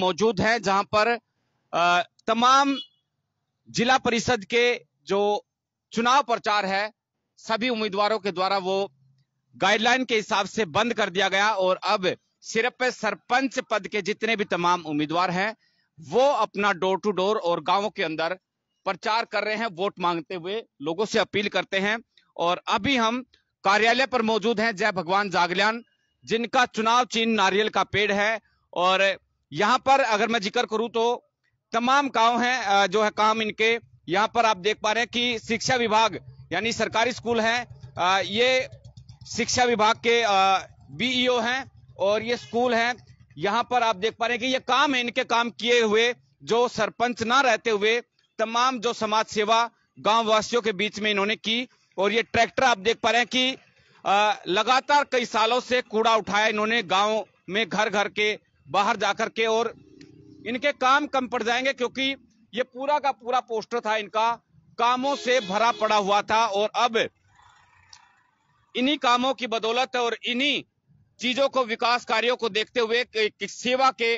मौजूद हैं जहां पर तमाम जिला परिषद के जो चुनाव प्रचार है सभी उम्मीदवारों के द्वारा वो गाइडलाइन के हिसाब से बंद कर दिया गया और अब सिर्फ सरपंच पद के जितने भी तमाम उम्मीदवार हैं वो अपना डोर टू डोर और गांवों के अंदर प्रचार कर रहे हैं वोट मांगते हुए लोगों से अपील करते हैं और अभी हम कार्यालय पर मौजूद हैं जय भगवान जागल्यान जिनका चुनाव चिन्ह नारियल का पेड़ है और यहाँ पर अगर मैं जिक्र करूं तो तमाम गांव हैं जो है काम इनके यहाँ पर आप देख पा रहे हैं कि शिक्षा विभाग यानी सरकारी स्कूल है ये शिक्षा विभाग के बीईओ e हैं और ये स्कूल हैं यहाँ पर आप देख पा रहे हैं कि ये काम है इनके काम किए हुए जो सरपंच ना रहते हुए तमाम जो समाज सेवा गांव वासियों के बीच में इन्होंने की और ये ट्रैक्टर आप देख पा रहे हैं कि लगातार कई सालों से कूड़ा उठाया इन्होंने गांव में घर घर के बाहर जाकर के और इनके काम कम पड़ जाएंगे क्योंकि ये पूरा का पूरा पोस्टर था इनका कामों से भरा पड़ा हुआ था और अब इन्हीं कामों की बदौलत और इन्हीं चीजों को विकास कार्यों को देखते हुए सेवा के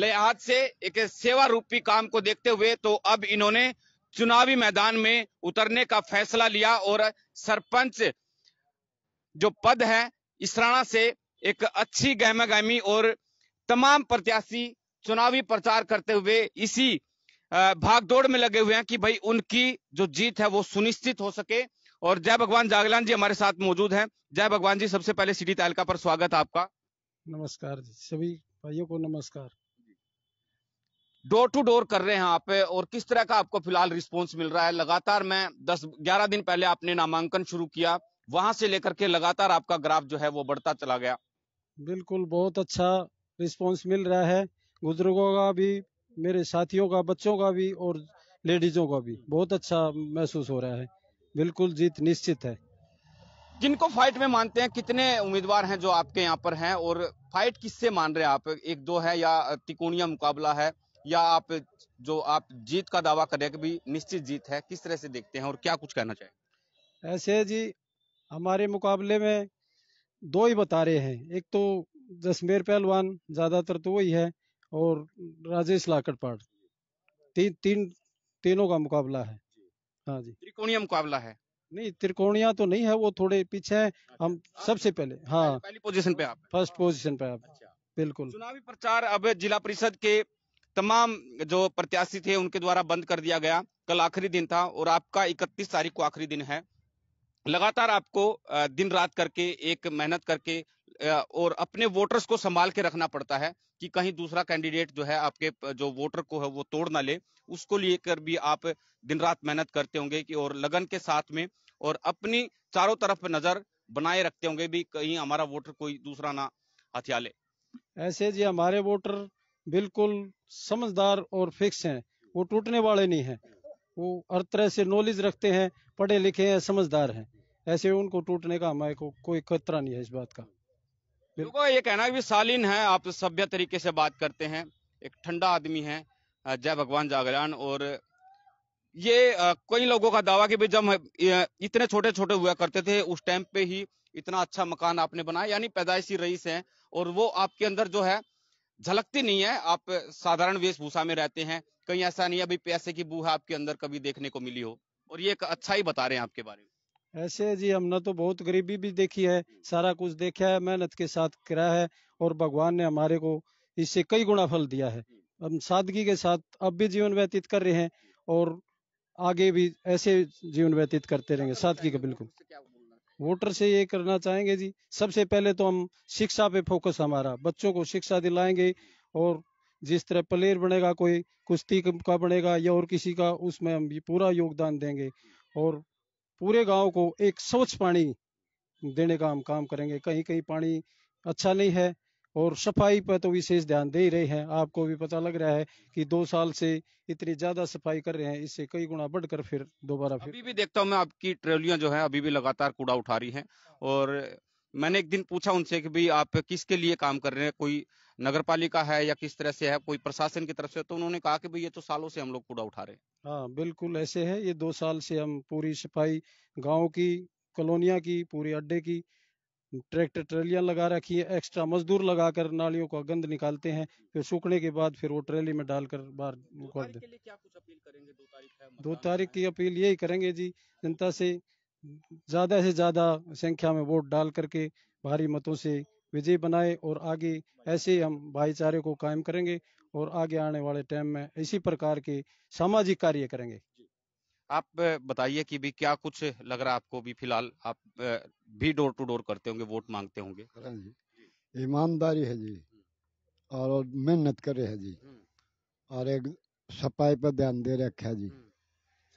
लिहाज से एक सेवा रूपी काम को देखते हुए तो अब इन्होंने चुनावी मैदान में उतरने का फैसला लिया और सरपंच जो पद है इसराना से एक अच्छी गहमागहमी और तमाम प्रत्याशी चुनावी प्रचार करते हुए इसी भागदौड़ में लगे हुए हैं कि भाई उनकी जो जीत है वो सुनिश्चित हो सके और जय भगवान जागलान जी हमारे साथ मौजूद हैं जय भगवान जी सबसे पहले सिटी तालिका पर स्वागत आपका नमस्कार जी सभी भाइयों को नमस्कार डोर टू डोर कर रहे हैं आप और किस तरह का आपको फिलहाल रिस्पॉन्स मिल रहा है लगातार मैं दस ग्यारह दिन पहले आपने नामांकन शुरू किया वहां से लेकर के लगातार आपका ग्राफ जो है वो बढ़ता चला गया बिल्कुल बहुत अच्छा रिस्पांस मिल रहा है बुजुर्गों का भी मेरे साथियों का बच्चों का भी और लेडीजों का भी बहुत अच्छा महसूस हो रहा है बिल्कुल जीत निश्चित है जिनको फाइट में मानते हैं कितने उम्मीदवार हैं जो आपके यहाँ पर हैं और फाइट किससे मान रहे हैं आप एक दो है या तिकोणिया मुकाबला है या आप जो आप जीत का दावा करें कि भी निश्चित जीत है किस तरह से देखते हैं और क्या कुछ कहना चाहेंगे ऐसे जी हमारे मुकाबले में दो ही बता रहे हैं एक तो जसमेर पहलवान ज़्यादातर तो वही है और राजेश लाकड़पाड़ तीन तीन तीनों का मुकाबला है हाँ जी त्रिकोणीय मुकाबला है नहीं त्रिकोणिया तो नहीं है वो थोड़े पीछे है अच्छा, हम सबसे पहले हाँ पहली पोजीशन पे आप फर्स्ट पोजीशन पे आप अच्छा। बिल्कुल चुनावी प्रचार अब जिला परिषद के तमाम जो प्रत्याशी थे उनके द्वारा बंद कर दिया गया कल आखिरी दिन था और आपका इकतीस तारीख को आखिरी दिन है लगातार आपको दिन रात करके एक मेहनत करके और अपने वोटर्स को संभाल के रखना पड़ता है कि कहीं दूसरा कैंडिडेट जो है आपके जो वोटर को है वो तोड़ ना ले उसको लेकर भी आप दिन रात मेहनत करते होंगे कि और लगन के साथ में और अपनी चारों तरफ नजर बनाए रखते होंगे भी कहीं हमारा वोटर कोई दूसरा ना हथिया ले ऐसे जी हमारे वोटर बिल्कुल समझदार और फिक्स हैं वो टूटने वाले नहीं हैं वो हर तरह से नॉलेज रखते हैं पढ़े लिखे हैं समझदार हैं ऐसे उनको टूटने का हमारे को कोई खतरा नहीं है इस बात का देखो ये कहना भी शालीन है आप सभ्य तरीके से बात करते हैं एक ठंडा आदमी है जय भगवान जागरण और ये कई लोगों का दावा कि भाई जब इतने छोटे छोटे हुआ करते थे उस टाइम पे ही इतना अच्छा मकान आपने बनाया यानी पैदाइशी रईस है और वो आपके अंदर जो है झलकती नहीं है आप साधारण वेशभूषा में रहते हैं कहीं ऐसा नहीं है अभी पैसे की बू है आपके अंदर कभी देखने को मिली हो और ये एक अच्छा ही बता रहे हैं आपके बारे में ऐसे जी हमने तो बहुत गरीबी भी देखी है सारा कुछ देखा है मेहनत के साथ करा है और भगवान ने हमारे को इससे कई गुणा फल दिया है हम सादगी के साथ अब भी जीवन व्यतीत कर रहे हैं और आगे भी ऐसे जीवन व्यतीत करते रहेंगे सादगी का बिल्कुल वोटर से ये करना चाहेंगे जी सबसे पहले तो हम शिक्षा पे फोकस हमारा बच्चों को शिक्षा दिलाएंगे और जिस तरह प्लेयर बनेगा कोई कुश्ती का बनेगा या और किसी का उसमें हम पूरा योगदान देंगे और पूरे गांव को एक स्वच्छ पानी देने का हम काम करेंगे कहीं कहीं पानी अच्छा नहीं है और सफाई पर तो विशेष ध्यान दे ही रहे हैं आपको भी पता लग रहा है कि दो साल से इतनी ज्यादा सफाई कर रहे हैं इससे कई गुना बढ़कर फिर दोबारा फिर अभी भी देखता हूँ मैं आपकी ट्रेवलियां जो है अभी भी लगातार कूड़ा उठा रही हैं और मैंने एक दिन पूछा उनसे कि भाई आप किसके लिए काम कर रहे हैं कोई नगर पालिका है या किस तरह से है कोई प्रशासन की तरफ से तो उन्होंने कहा कि भाई ये तो सालों से हम लोग कूड़ा उठा रहे हाँ बिल्कुल ऐसे है ये दो साल से हम पूरी सफाई गाँव की कॉलोनिया की पूरे अड्डे की ट्रैक्टर ट्रैलियाँ लगा रखी है एक्स्ट्रा मजदूर लगाकर नालियों का गंद निकालते हैं फिर सूखने के बाद फिर वो ट्रैली में डालकर बाहर कर देते दो तारीख की अपील यही करेंगे जी जनता से ज़्यादा से ज़्यादा संख्या में वोट डाल करके भारी मतों से विजय बनाए और आगे ऐसे हम भाईचारे को कायम करेंगे और आगे आने वाले टाइम में इसी प्रकार के सामाजिक कार्य करेंगे आप बताइए कि भी क्या कुछ लग रहा है आपको भी फिलहाल आप भी डोर टू डोर करते होंगे वोट मांगते होंगे ईमानदारी है जी हम्म। और मेहनत करे है जी हम्म। और एक सफाई पर ध्यान दे रखा है जी हम्म।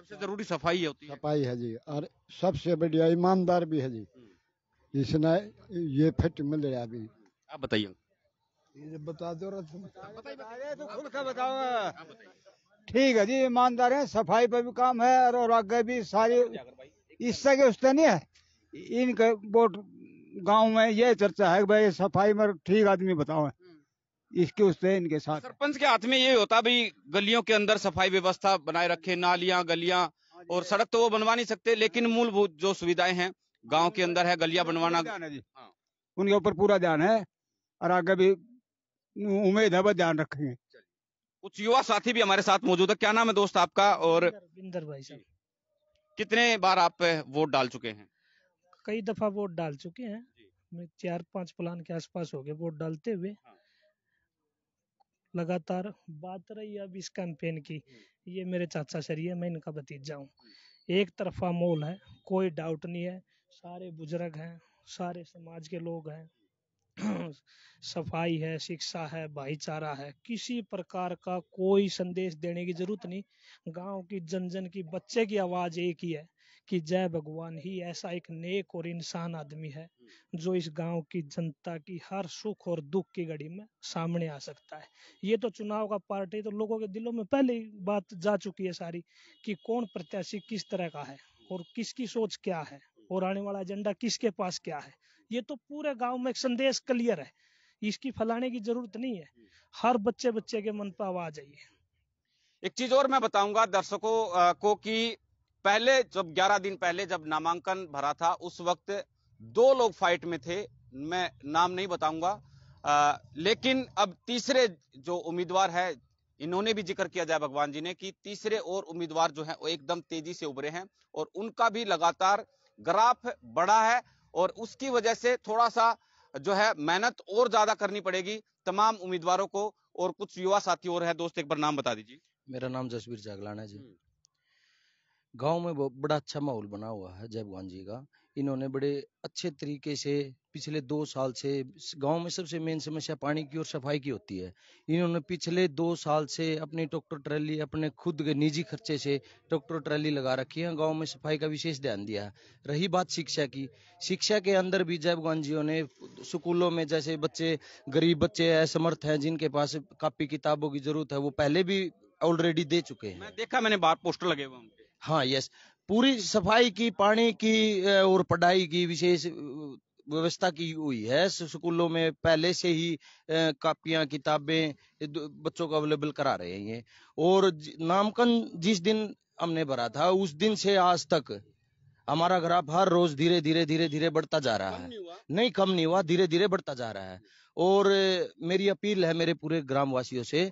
सबसे जरूरी सफाई होती है सफाई है जी और सबसे बढ़िया ईमानदार भी है जी इसने ये फिट मिल रहा अभी आप बताइए ये बता दो तो ठीक है जी ईमानदार है सफाई पर भी काम है और आगे भी सारी इससे के उससे नहीं है इनके वोट गांव में ये चर्चा है भाई सफाई में ठीक आदमी बताओ इसके उससे इनके साथ सरपंच के हाथ में ये होता भाई गलियों के अंदर सफाई व्यवस्था बनाए रखे नालियां गलियां और सड़क तो वो बनवा नहीं सकते लेकिन मूलभूत जो सुविधाएं हैं गांव के अंदर है गलिया बनवाना हाँ। उनके ऊपर पूरा ध्यान है और आगे भी उम्मीद है ध्यान रखेंगे कुछ युवा साथी भी हमारे साथ मौजूद है क्या नाम है दोस्त आपका और बिंदर भाई साहब कितने बार आप वोट डाल चुके हैं कई दफा वोट डाल चुके हैं चार पांच प्लान के आसपास हो गए वोट डालते हुए हाँ। लगातार बात रही अब इस कैंपेन की ये मेरे चाचा शरीर मैं इनका भतीजा हूँ एक तरफा मोल है कोई डाउट नहीं है सारे बुजुर्ग हैं सारे समाज के लोग हैं सफाई है शिक्षा है भाईचारा है किसी प्रकार का कोई संदेश देने की जरूरत नहीं गांव की जन जन की बच्चे की आवाज एक ही है कि जय भगवान ही ऐसा एक नेक और इंसान आदमी है जो इस गांव की जनता की हर सुख और दुख की घड़ी में सामने आ सकता है ये तो चुनाव का पार्ट है तो लोगों के दिलों में पहले ही बात जा चुकी है सारी कि कौन प्रत्याशी किस तरह का है और किसकी सोच क्या है और आने वाला एजेंडा किसके पास क्या है ये तो पूरे गांव में एक संदेश क्लियर है इसकी फैलाने की जरूरत नहीं है हर बच्चे बच्चे के मन पर आवाज आई है एक चीज और मैं बताऊंगा दर्शकों को कि पहले जब 11 दिन पहले जब नामांकन भरा था उस वक्त दो लोग फाइट में थे मैं नाम नहीं बताऊंगा लेकिन अब तीसरे जो उम्मीदवार है इन्होंने भी जिक्र किया जाए भगवान जी ने कि तीसरे और उम्मीदवार जो है वो एकदम तेजी से उभरे हैं और उनका भी लगातार ग्राफ बड़ा है और उसकी वजह से थोड़ा सा जो है मेहनत और ज्यादा करनी पड़ेगी तमाम उम्मीदवारों को और कुछ युवा साथी और है दोस्त एक बार नाम बता दीजिए मेरा नाम जसवीर जागलान है जी हम्म। गांव में बड़ा अच्छा माहौल बना हुआ है जयभगवान जी का इन्होंने बड़े अच्छे तरीके से पिछले दो साल से गांव में सबसे मेन समस्या पानी की और सफाई की होती है इन्होंने पिछले दो साल से अपनी ट्रैक्टर ट्रैली अपने खुद के निजी खर्चे से ट्रैक्टर ट्रैली लगा रखी है गांव में सफाई का विशेष ध्यान दिया है रही बात शिक्षा की शिक्षा के अंदर भी जय भगवान जी ने स्कूलों में जैसे बच्चे गरीब बच्चे असमर्थ है जिनके पास कापी किताबों की जरूरत है वो पहले भी ऑलरेडी दे चुके हैं देखा मैंने बाहर पोस्टर लगे हुए हाँ यस पूरी सफाई की पानी की और पढ़ाई की विशेष व्यवस्था की हुई है स्कूलों में पहले से ही कापियां किताबें बच्चों को अवेलेबल करा रहे हैं ये और नामकन जिस दिन हमने भरा था उस दिन से आज तक हमारा ग्राफ हर रोज धीरे धीरे धीरे धीरे बढ़ता जा रहा है नहीं कम नहीं हुआ धीरे धीरे बढ़ता जा रहा है और मेरी अपील है मेरे पूरे ग्रामवासियों से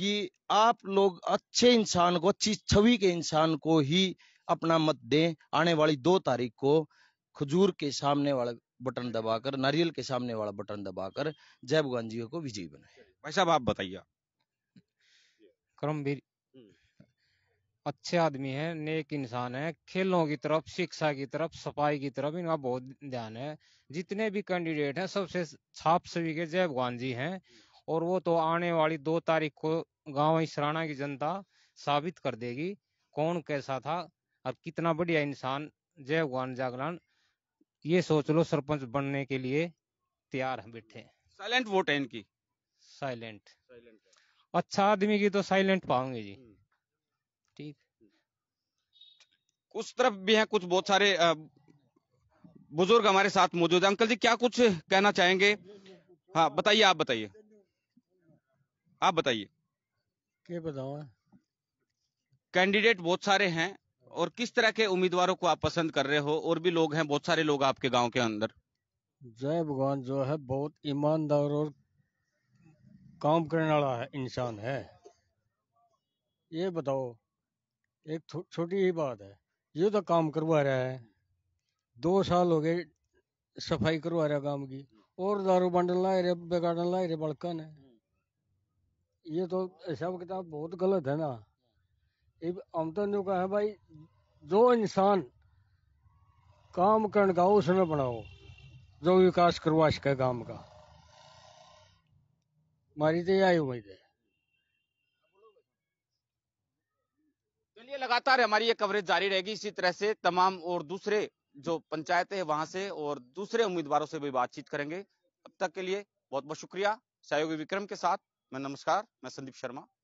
कि आप लोग अच्छे इंसान को अच्छी छवि के इंसान को ही अपना मत दें आने वाली दो तारीख को खजूर के सामने वाला बटन दबाकर नारियल के सामने वाला बटन दबाकर जय भगवान जी को विजय बनाए भाई साहब आप बताइए करमवीर हम्म। अच्छे आदमी है नेक इंसान है खेलों की तरफ शिक्षा की तरफ सफाई की तरफ इनका बहुत ध्यान है जितने भी कैंडिडेट हैं सबसे छाप सभी के जय भगवान जी हैं और वो तो आने वाली दो तारीख को गांव इसराना की जनता साबित कर देगी कौन कैसा था और कितना बढ़िया इंसान जय भगवान जागरण ये सोच लो सरपंच बनने के लिए तैयार है बैठे साइलेंट वोट है इनकी साइलेंट साइलेंट अच्छा आदमी की तो साइलेंट पाओगे जी हम्म। ठीक उस तरफ भी है कुछ बहुत सारे बुजुर्ग हमारे साथ मौजूद है अंकल जी क्या कुछ कहना चाहेंगे हाँ बताइए आप बताइए आप बताइए कैंडिडेट बहुत सारे हैं और किस तरह के उम्मीदवारों को आप पसंद कर रहे हो और भी लोग हैं बहुत सारे लोग आपके गांव के अंदर जय भगवान जो है बहुत ईमानदार और काम करने वाला है इंसान है ये बताओ एक छोटी ही बात है ये तो काम करवा रहा है दो साल हो गए सफाई करवा रहा है काम की और दारू बंडल लाए रहे बेगाड़न लाए रहे बड़कन है ये तो हिसाब किताब बहुत गलत है ना हम तो जो कहा भाई जो इंसान काम करने का उसने बनाओ जो विकास करवा सके काम का हमारी तो यही उम्मीद है चलिए लगातार हमारी ये कवरेज जारी रहेगी इसी तरह से तमाम और दूसरे जो पंचायत है वहां से और दूसरे उम्मीदवारों से भी बातचीत करेंगे अब तक के लिए बहुत बहुत शुक्रिया सहयोगी विक्रम के साथ मैं नमस्कार मैं संदीप शर्मा